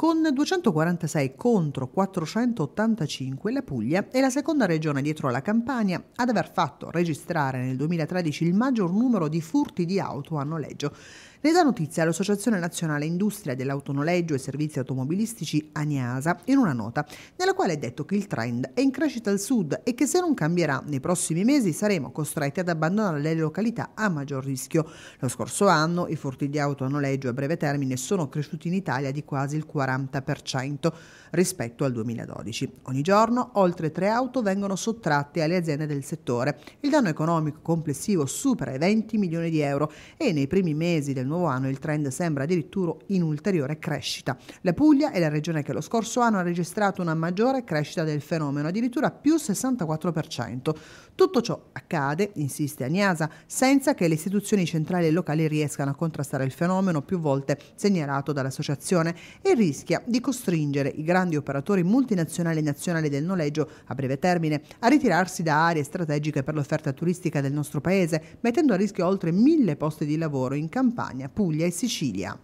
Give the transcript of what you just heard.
Con 246 contro 485 la Puglia è la seconda regione dietro alla Campania ad aver fatto registrare nel 2013 il maggior numero di furti di auto a noleggio. Ne dà notizia l'Associazione Nazionale Industria dell'Autonoleggio e Servizi Automobilistici ANIASA in una nota, nella quale è detto che il trend è in crescita al sud e che se non cambierà nei prossimi mesi saremo costretti ad abbandonare le località a maggior rischio. Lo scorso anno i furti di auto a noleggio a breve termine sono cresciuti in Italia di quasi il 40%. 40% rispetto al 2012. Ogni giorno oltre tre auto vengono sottratte alle aziende del settore. Il danno economico complessivo supera i 20 milioni di euro e nei primi mesi del nuovo anno il trend sembra addirittura in ulteriore crescita. La Puglia è la regione che lo scorso anno ha registrato una maggiore crescita del fenomeno, addirittura più 64%. Tutto ciò accade, insiste Agnasa, senza che le istituzioni centrali e locali riescano a contrastare il fenomeno più volte segnalato dall'associazione e il rischio rischia di costringere i grandi operatori multinazionali e nazionali del noleggio a breve termine a ritirarsi da aree strategiche per l'offerta turistica del nostro paese, mettendo a rischio oltre mille posti di lavoro in Campania, Puglia e Sicilia.